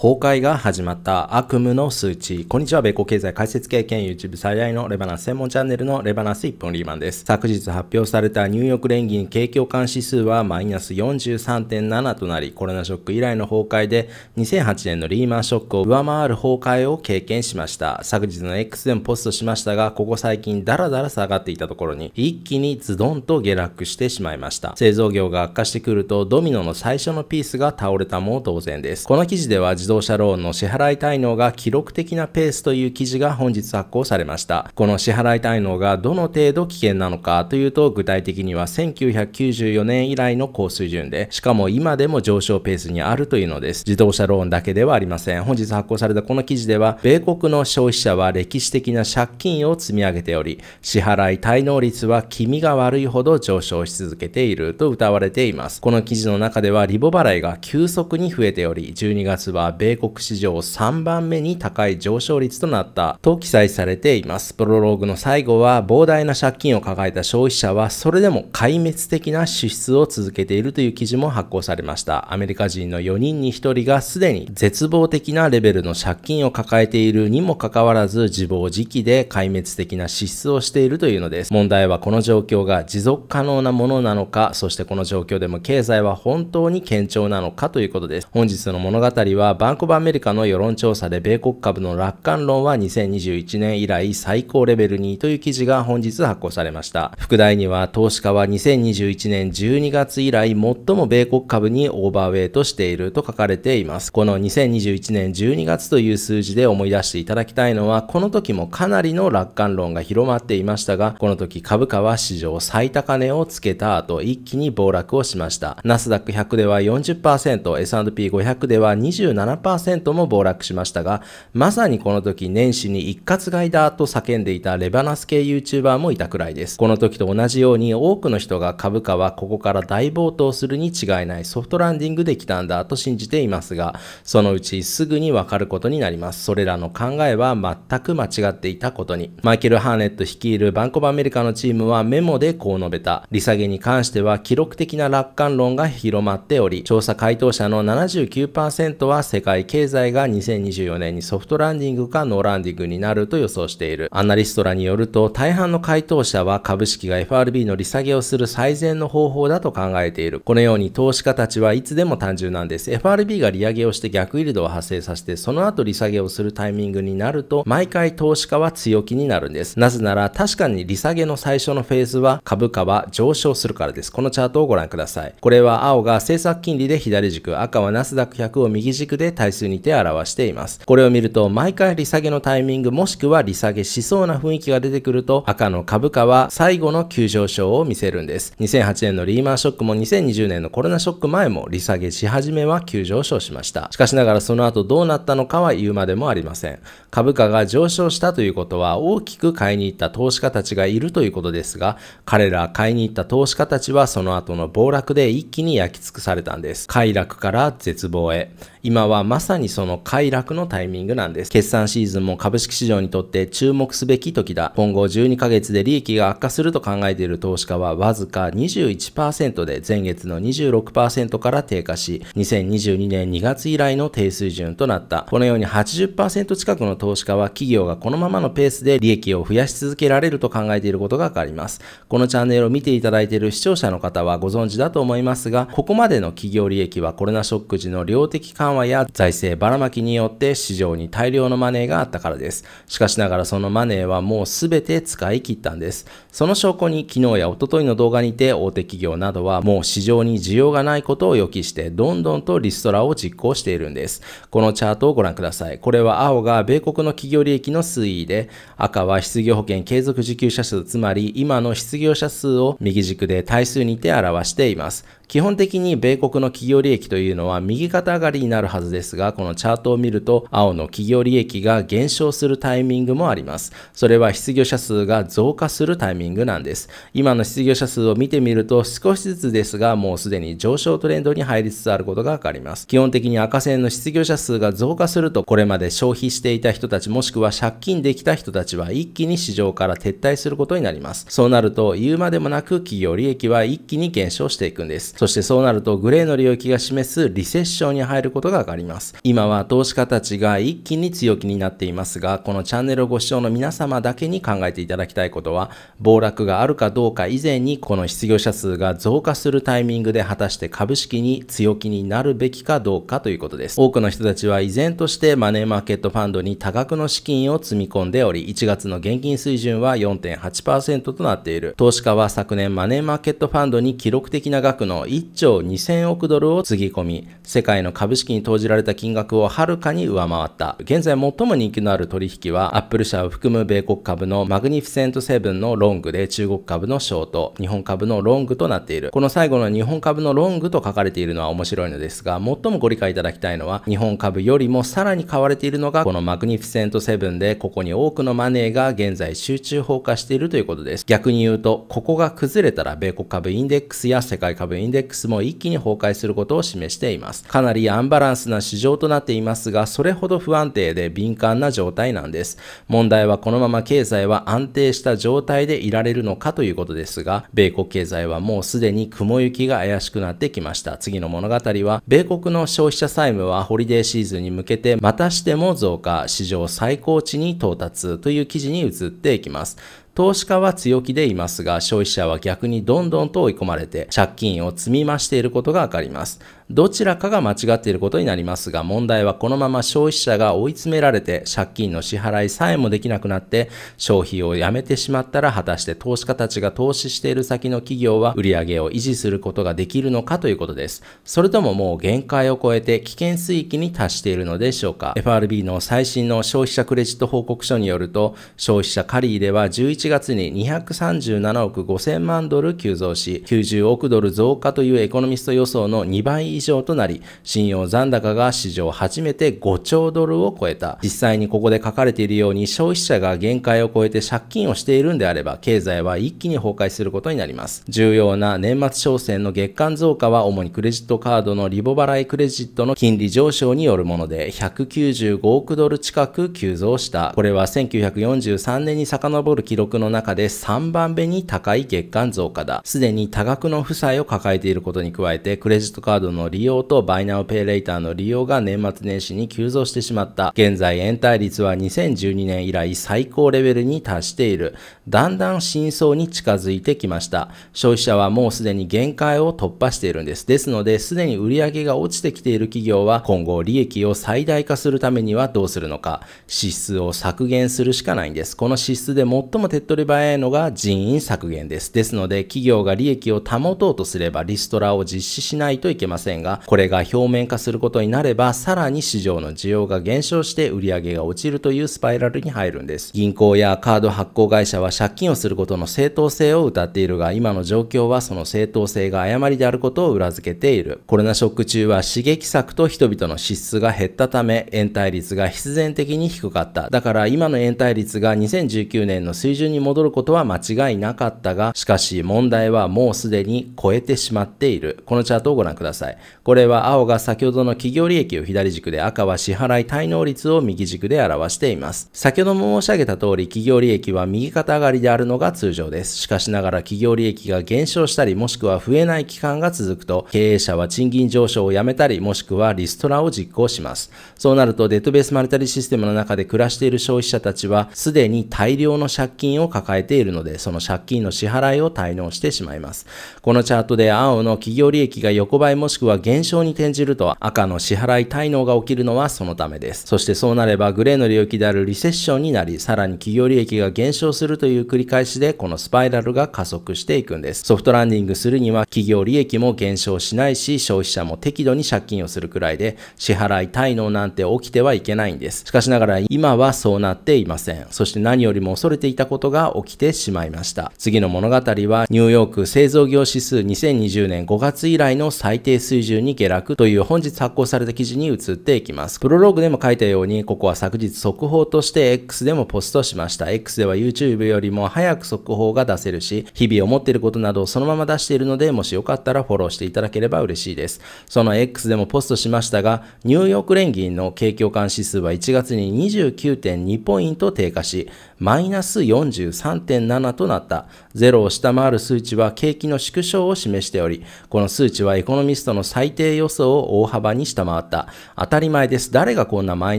崩壊が始まった悪夢の数値。こんにちは、米国経済解説経験 YouTube 最大のレバナンス専門チャンネルのレバナンス一本リーマンです。昨日発表されたニューヨーク連銀景況感指数はマイナス43.7となり、コロナショック以来の崩壊で2008年のリーマンショックを上回る崩壊を経験しました。昨日の X でもポストしましたが、ここ最近ダラダラ下がっていたところに、一気にズドンと下落してしまいました。製造業が悪化してくると、ドミノの最初のピースが倒れたも同然です。この記事では自自動車ローンの支払い滞納が記録的なペースという記事が本日発行されました。この支払い滞納がどの程度危険なのかというと、具体的には1994年以来の高水準で、しかも今でも上昇ペースにあるというのです。自動車ローンだけではありません。本日発行されたこの記事では、米国の消費者は歴史的な借金を積み上げており、支払い滞納率は気味が悪いほど上昇し続けていると謳われています。この記事の中では、リボ払いが急速に増えており、12月は米国史上3番目に高い上昇率となったと記載されています。プロローグの最後は膨大な借金を抱えた消費者はそれでも壊滅的な支出を続けているという記事も発行されました。アメリカ人の4人に1人がすでに絶望的なレベルの借金を抱えているにもかかわらず自暴自棄で壊滅的な支出をしているというのです。問題はこの状況が持続可能なものなのか、そしてこの状況でも経済は本当に堅調なのかということです。本日の物語はバンコブアメリカの世論調査で米国株の楽観論は2021年以来最高レベルにという記事が本日発行されました。副題には投資家は2021年12月以来最も米国株にオーバーウェイトしていると書かれています。この2021年12月という数字で思い出していただきたいのは、この時もかなりの楽観論が広まっていましたが、この時株価は史上最高値をつけた後、一気に暴落をしました。ナスダック100では40%、S&P500 では27% 7%も暴落しましたが、まさにこの時年始に一括買いだと叫んでいたレバナス系 YouTuber もいたくらいです。この時と同じように多くの人が株価はここから大暴騰するに違いないソフトランディングできたんだと信じていますが、そのうちすぐにわかることになります。それらの考えは全く間違っていたことに。マイケル・ハーネット率いるバンコブアメリカのチームはメモでこう述べた。利下げに関しては記録的な楽観論が広まっており、調査回答者の79%は成世界経済が2024年にソフトランディングかノーランディングになると予想している。アナリストらによると、大半の回答者は株式が FRB の利下げをする最善の方法だと考えている。このように投資家たちはいつでも単純なんです。FRB が利上げをして逆イールドを発生させて、その後利下げをするタイミングになると、毎回投資家は強気になるんです。なぜなら、確かに利下げの最初のフェーズは株価は上昇するからです。このチャートをご覧ください。これは青が政策金利で左軸、赤はナスダック100を右軸でで対数にて表しています。これを見ると、毎回利下げのタイミングもしくは利下げしそうな雰囲気が出てくると、赤の株価は最後の急上昇を見せるんです。2008年のリーマンショックも2020年のコロナショック前も利下げし始めは急上昇しました。しかしながらその後どうなったのかは言うまでもありません。株価が上昇したということは大きく買いに行った投資家たちがいるということですが、彼ら買いに行った投資家たちはその後の暴落で一気に焼き尽くされたんです。快楽から絶望へ。今ははまさにその快楽のタイミングなんです。決算シーズンも株式市場にとって注目すべき時だ。今後12ヶ月で利益が悪化すると考えている投資家はわずか21%で前月の26%から低下し、2022年2月以来の低水準となった。このように80%近くの投資家は企業がこのままのペースで利益を増やし続けられると考えていることがわかります。このチャンネルを見ていただいている視聴者の方はご存知だと思いますが、ここまでの企業利益はコロナショック時の量的緩和や財政ばらまきによって市場に大量のマネーがあったからです。しかしながらそのマネーはもうすべて使い切ったんです。その証拠に昨日や一昨日の動画にて大手企業などはもう市場に需要がないことを予期してどんどんとリストラを実行しているんです。このチャートをご覧ください。これは青が米国の企業利益の推移で、赤は失業保険継続受給者数、つまり今の失業者数を右軸で対数にて表しています。基本的に米国の企業利益というのは右肩上がりになるはずですが、このチャートを見ると青の企業利益が減少するタイミングもあります。それは失業者数が増加するタイミングなんです。今の失業者数を見てみると少しずつですが、もうすでに上昇トレンドに入りつつあることがわかります。基本的に赤線の失業者数が増加すると、これまで消費していた人たちもしくは借金できた人たちは一気に市場から撤退することになります。そうなると、言うまでもなく企業利益は一気に減少していくんです。そしてそうなるとグレーの領域が示すリセッションに入ることがわかります。今は投資家たちが一気に強気になっていますが、このチャンネルをご視聴の皆様だけに考えていただきたいことは、暴落があるかどうか以前にこの失業者数が増加するタイミングで果たして株式に強気になるべきかどうかということです。多くの人たちは依然としてマネーマーケットファンドに多額の資金を積み込んでおり、1月の現金水準は4.8%となっている。投資家は昨年マネーマーケットファンドに記録的な額の1兆2000億ドルをつぎ込み、世界の株式に投じられた金額をはるかに上回った。現在最も人気のある取引は、アップル社を含む米国株のマグニフィセントセブンのロングで中国株のショート、日本株のロングとなっている。この最後の日本株のロングと書かれているのは面白いのですが、最もご理解いただきたいのは、日本株よりもさらに買われているのが、このマグニフィセントセブンで、ここに多くのマネーが現在集中砲火しているということです。逆に言うと、ここが崩れたら米国株インデックスや世界株インデックスデックスも一気に崩壊することを示しています。かなりアンバランスな市場となっていますが、それほど不安定で敏感な状態なんです。問題はこのまま経済は安定した状態でいられるのかということですが、米国経済はもうすでに雲行きが怪しくなってきました。次の物語は、米国の消費者債務はホリデーシーズンに向けてまたしても増加、史上最高値に到達という記事に移っていきます。投資家は強気でいますが、消費者は逆にどんどんと追い込まれて、借金を積み増していることがわかります。どちらかが間違っていることになりますが、問題はこのまま消費者が追い詰められて、借金の支払いさえもできなくなって、消費をやめてしまったら、果たして投資家たちが投資している先の企業は売上を維持することができるのかということです。それとももう限界を超えて危険水域に達しているのでしょうか ?FRB の最新の消費者クレジット報告書によると、消費者借入れは11 7月に237億5000万ドル急増し、90億ドル増加というエコノミスト予想の2倍以上となり、信用残高が史上初めて5兆ドルを超えた。実際にここで書かれているように消費者が限界を超えて借金をしているんであれば、経済は一気に崩壊することになります。重要な年末商戦の月間増加は主にクレジットカードのリボ払いクレジットの金利上昇によるもので、195億ドル近く急増した。これは1943年に遡る記録の中で3番目に高い月間増加だ。すでに多額の負債を抱えていることに加えて、クレジットカードの利用とバイナウペイレイターの利用が年末年始に急増してしまった。現在、延滞率は2012年以来最高レベルに達している。だんだん真相に近づいてきました。消費者はもうすでに限界を突破しているんです。ですので、すでに売上が落ちてきている企業は、今後利益を最大化するためにはどうするのか、支出を削減するしかないんです。この支出で最も手手っ取り早いのが人員削減です。ですので、企業が利益を保とうとすればリストラを実施しないといけませんが、これが表面化することになれば、さらに市場の需要が減少して売り上げが落ちるというスパイラルに入るんです。銀行やカード発行会社は借金をすることの正当性を謳っているが、今の状況はその正当性が誤りであることを裏付けている。コロナショック中は刺激策と人々の支出が減ったため、延滞率が必然的に低かった。だから今の延滞率が2019年の水準順に戻ることは間違いなかったが、しかし問題はもうすでに超えてしまっている。このチャートをご覧ください。これは青が先ほどの企業利益を左軸で、赤は支払い滞納率を右軸で表しています。先ほども申し上げた通り、企業利益は右肩上がりであるのが通常です。しかしながら企業利益が減少したり、もしくは増えない期間が続くと、経営者は賃金上昇をやめたり、もしくはリストラを実行します。そうなると、デッドベースマネタリーシステムの中で暮らしている消費者たちは、すでに大量の借金をを抱えているので、その借金の支払いを滞納してしまいます。このチャートで青の企業利益が横ばいもしくは減少に転じると赤の支払い滞納が起きるのはそのためです。そしてそうなればグレーの領域であるリセッションになり、さらに企業利益が減少するという繰り返しで、このスパイラルが加速していくんです。ソフトランディングするには企業利益も減少しないし、消費者も適度に借金をするくらいで、支払い滞納なんて起きてはいけないんです。しかしながら今はそうなっていません。そして何よりも恐れていたことことが起きてしまいました。次の物語はニューヨーク製造業指数2020年5月以来の最低水準に下落という本日発行された記事に移っていきます。プロローグでも書いたように、ここは昨日速報として X でもポストしました。X では YouTube よりも早く速報が出せるし、日々思っていることなどをそのまま出しているので、もしよかったらフォローしていただければ嬉しいです。その X でもポストしましたが、ニューヨーク連銀の景況感指数は1月に29.2ポイント低下し、マイナス43.7となった。0を下回る数値は景気の縮小を示しており、この数値はエコノミストの最低予想を大幅に下回った。当たり前です。誰がこんなマイ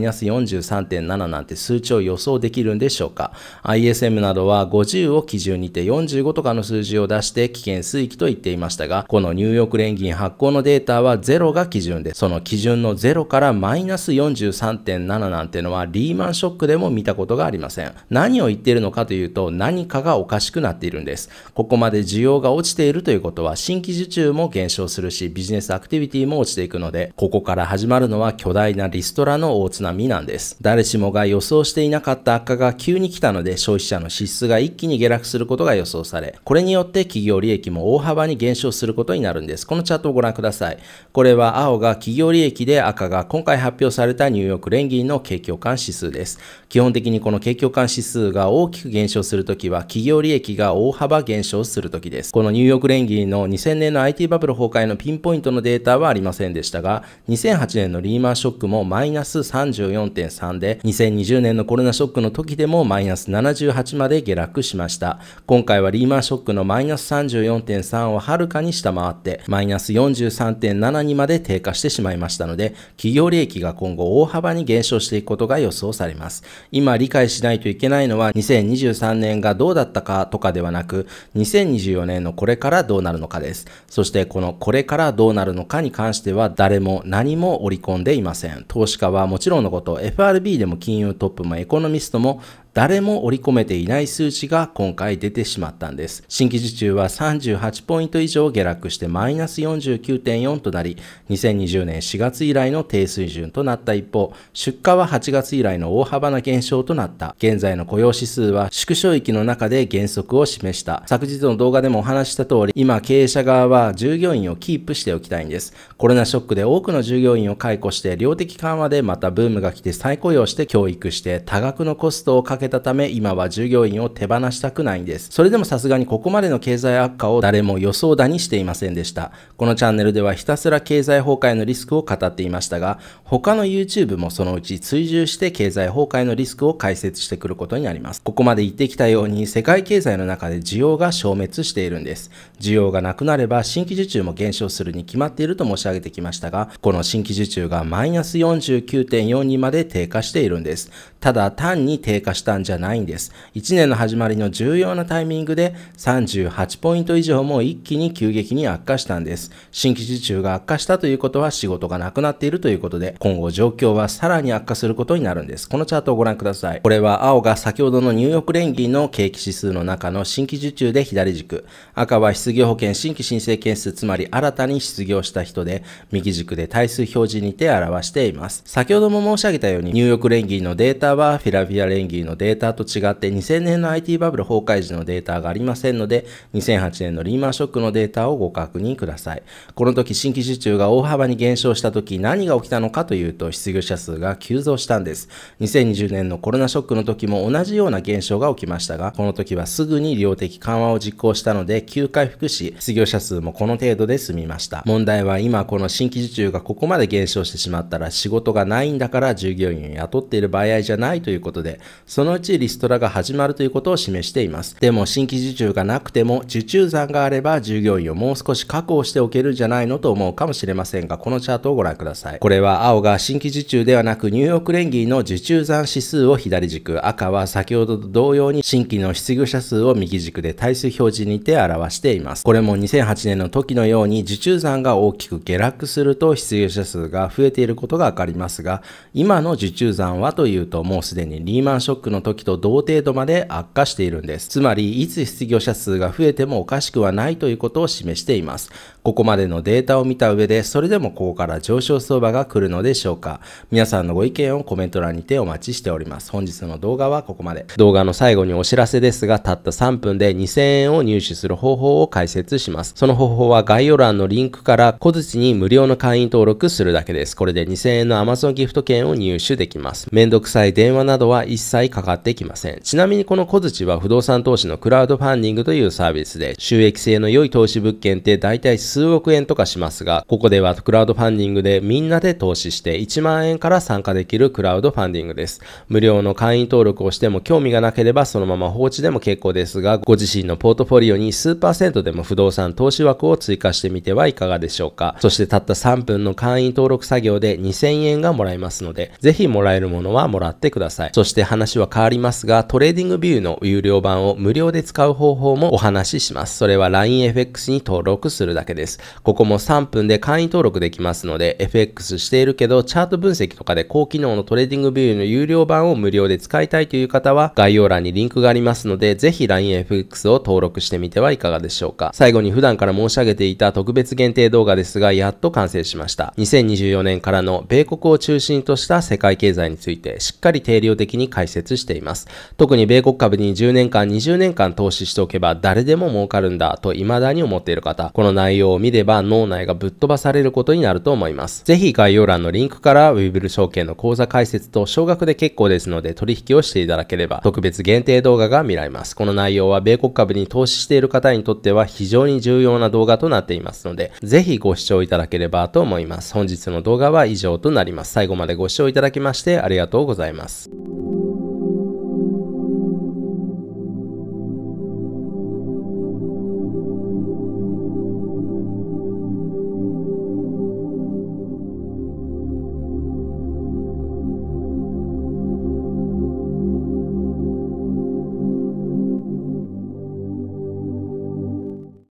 ナス43.7なんて数値を予想できるんでしょうか ?ISM などは50を基準にて45とかの数字を出して危険水域と言っていましたが、このニューヨーク連銀発行のデータは0が基準で、その基準の0からマイナス43.7なんてのはリーマンショックでも見たことがありません。何何を言っているのかというと、何かがおかしくなっているんです。ここまで需要が落ちているということは、新規受注も減少するし、ビジネスアクティビティも落ちていくので、ここから始まるのは巨大なリストラの大津波なんです。誰しもが予想していなかった悪化が急に来たので、消費者の支出が一気に下落することが予想され、これによって企業利益も大幅に減少することになるんです。このチャートをご覧ください。これは青が企業利益で赤が今回発表されたニューヨーク連銀の景況感指数です。基本的にこの景況感指数数が大きく減少するときは企業利益が大幅減少するときです。このニューヨーク連銀の2000年の IT バブル崩壊のピンポイントのデータはありませんでしたが、2008年のリーマンショックもマイナス34.3で、2020年のコロナショックの時でもマイナス78まで下落しました。今回はリーマンショックのマイナス34.3をはるかに下回って、マイナス43.7にまで低下してしまいましたので、企業利益が今後大幅に減少していくことが予想されます。今理解しないといけないのは2023年がどうだったかとかではなく、2024年のこれからどうなるのかです。そしてこのこれからどうなるのかに関しては誰も何も織り込んでいません。投資家はもちろんのこと、FRB でも金融トップもエコノミストも誰も織り込めていない数値が今回出てしまったんです。新規受注は38ポイント以上下落してマイナス49.4となり、2020年4月以来の低水準となった一方、出荷は8月以来の大幅な減少となった。現在の雇用指数は縮小域の中で減速を示した。昨日の動画でもお話した通り、今経営者側は従業員をキープしておきたいんです。コロナショックで多くの従業員を解雇して、量的緩和でまたブームが来て再雇用して教育して、多額のコストをかけけたため、今は従業員を手放したくないんです。それでもさすがにここまでの経済悪化を誰も予想だにしていませんでした。このチャンネルではひたすら経済崩壊のリスクを語っていましたが、他の YouTube もそのうち追従して経済崩壊のリスクを解説してくることになります。ここまで言ってきたように、世界経済の中で需要が消滅しているんです。需要がなくなれば新規受注も減少するに決まっていると申し上げてきましたが、この新規受注がマイナス49.4にまで低下しているんです。ただ単に低下したたんじゃないんです。1年の始まりの重要なタイミングで38ポイント以上も一気に急激に悪化したんです。新規受注が悪化したということは仕事がなくなっているということで、今後状況はさらに悪化することになるんです。このチャートをご覧ください。これは青が先ほどのニューヨーク連銀の景気指数の中の新規受注で左軸。赤は失業保険新規申請件数、つまり新たに失業した人で、右軸で対数表示にて表しています。先ほども申し上げたように、ニューヨーク連銀のデータはフィラフィア連銀のデータと違って2000年の IT バブル崩壊時のデータがありませんので、2008年のリーマンショックのデータをご確認ください。この時新規受注が大幅に減少した時何が起きたのかというと失業者数が急増したんです。2020年のコロナショックの時も同じような現象が起きましたが、この時はすぐに量的緩和を実行したので急回復し、失業者数もこの程度で済みました。問題は今この新規受注がここまで減少してしまったら仕事がないんだから従業員を雇っている場合じゃないということで、そののうちリストラが始まるということを示しています。でも新規受注がなくても受注残があれば従業員をもう少し確保しておけるんじゃないのと思うかもしれませんが、このチャートをご覧ください。これは青が新規受注ではなくニューヨーク連銀の受注残指数を左軸、赤は先ほどと同様に新規の失業者数を右軸で対数表示にて表しています。これも2008年の時のように受注残が大きく下落すると失業者数が増えていることがわかりますが、今の受注残はというともうすでにリーマンショックのの時と同程度まで悪化しているんです。つまり、いつ失業者数が増えてもおかしくはないということを示しています。ここまでのデータを見た上で、それでもここから上昇相場が来るのでしょうか皆さんのご意見をコメント欄にてお待ちしております。本日の動画はここまで。動画の最後にお知らせですが、たった3分で2000円を入手する方法を解説します。その方法は概要欄のリンクから小槌に無料の会員登録するだけです。これで2000円の Amazon ギフト券を入手できます。めんどくさい電話などは一切かかかってきません。ちなみにこの小槌は不動産投資のクラウドファンディングというサービスで、収益性の良い投資物件って大体数億円とかしますが、ここではクラウドファンディングでみんなで投資して1万円から参加できるクラウドファンディングです。無料の会員登録をしても興味がなければそのまま放置でも結構ですが、ご自身のポートフォリオに数パーセントでも不動産投資枠を追加してみてはいかがでしょうか。そしてたった3分の会員登録作業で2000円がもらえますので、ぜひもらえるものはもらってください。そして話は変わりますが、トレーディングビューの有料版を無料で使う方法もお話しします。それは LINEFX に登録するだけです。ここも3分で会員登録できますので、FX しているけど、チャート分析とかで高機能のトレーディングビューの有料版を無料で使いたいという方は、概要欄にリンクがありますので、ぜひ LINEFX を登録してみてはいかがでしょうか。最後に普段から申し上げていた特別限定動画ですが、やっと完成しました。2024年からの米国を中心とした世界経済について、しっかり定量的に解説してしています。特に米国株に10年間、20年間投資しておけば誰でも儲かるんだと未だに思っている方、この内容を見れば脳内がぶっ飛ばされることになると思います。ぜひ概要欄のリンクからウィブル証券の口座開設と少額で結構ですので取引をしていただければ特別限定動画が見られます。この内容は米国株に投資している方にとっては非常に重要な動画となっていますので、ぜひご視聴いただければと思います。本日の動画は以上となります。最後までご視聴いただきましてありがとうございます。